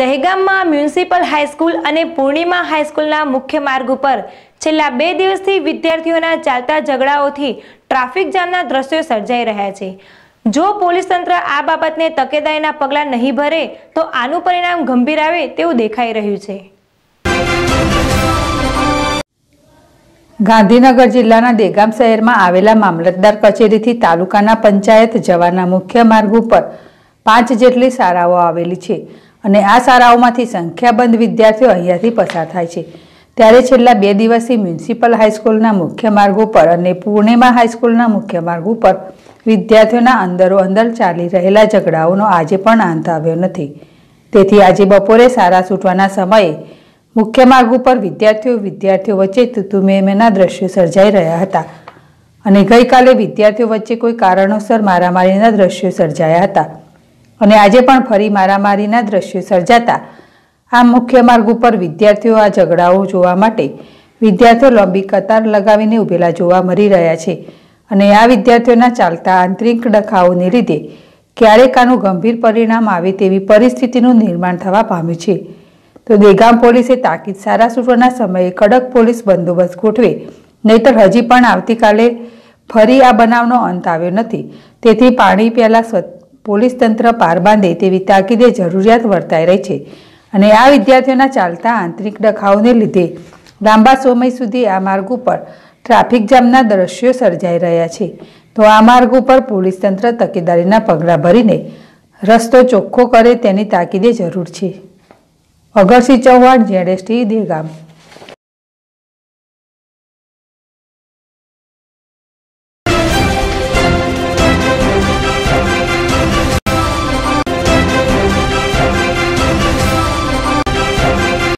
દહેગામમાં municipal high school અને પૂર્ણિમા હાઈસ્કૂલના મુખ્ય માર્ગ ઉપર છેલ્લા બે દિવસથી વિદ્યાર્થીઓના ચાલતા ઝઘડાઓથી ટ્રાફિક જામના દ્રશ્યો સર્જાઈ રહ્યા છે જો પોલીસ તંત્ર આ બાબતને તકેદારીના પગલાં નહીં ભરે તો આનું પરિણામ ગંભીર આવે તેવું દેખાઈ રહ્યું છે ગાંધીનગર જિલ્લાના દેગામ શહેરમાં આવેલા મામલતદાર કચેરીથી તાલુકાના પંચાયત જવાના મુખ્ય માર્ગ ઉપર પાંચ જેટલી શાળાઓ આવેલી છે અને આ શાળાઓમાંથી સંખ્યાબંધ વિદ્યાર્થીઓ અહીંયાથી પસાર થાય છે ત્યારે છેલ્લા બે દિવસથી મ્યુનિસિપલ હાઈસ્કૂલના મુખ્ય માર્ગો પર અને પૂર્ણેમાં હાઈસ્કૂલના મુખ્ય માર્ગ ઉપર વિદ્યાર્થીઓના અંદરો અંદર ચાલી રહેલા ઝઘડાઓનો આજે પણ અંત આવ્યો નથી તેથી આજે બપોરે સારા છૂટવાના સમયે મુખ્ય માર્ગ ઉપર વિદ્યાર્થીઓ વિદ્યાર્થીઓ વચ્ચે તુતુમેમેના દ્રશ્યો સર્જાઈ રહ્યા હતા અને ગઈકાલે વિદ્યાર્થીઓ વચ્ચે કોઈ કારણોસર મારામારીના દ્રશ્યો સર્જાયા હતા અને આજે પણ ફરી મારામારીના દ્રશ્યો સર્જાતા આ મુખ્ય માર્ગ ઉપર વિદ્યાર્થીઓ આ ઝઘડાઓ જોવા માટે વિદ્યાર્થીઓ લાંબી કતાર લગાવીને ઉભેલા જોવા મળી રહ્યા છે અને આ વિદ્યાર્થીઓના ચાલતા આંતરિક ડખાઓને લીધે ક્યારેક આનું ગંભીર પરિણામ આવે તેવી પરિસ્થિતિનું નિર્માણ થવા પામ્યું છે તો દેગામ પોલીસે તાકીદ સારા સૂટવાના સમયે કડક પોલીસ બંદોબસ્ત ગોઠવે નહીતર હજી પણ આવતીકાલે ફરી આ બનાવનો અંત આવ્યો નથી તેથી પાણી પહેલાં સ્વચ્છ પોલીસ તંત્ર પાર બાંધે તેવી તાકીદે જરૂરિયાત વર્તાઈ રહી છે અને આ વિદ્યાર્થીઓના ચાલતા આંતરિક ડખાઓને લીધે લાંબા સમય સુધી આ માર્ગ ઉપર ટ્રાફિક જામના દ્રશ્યો સર્જાઈ રહ્યા છે તો આ માર્ગ ઉપર પોલીસ તંત્ર તકેદારીના પગલાં ભરીને રસ્તો ચોખ્ખો કરે તેની તાકીદે જરૂર છે અગરસિંહ ચૌહાણ જેડેસટી દેગામ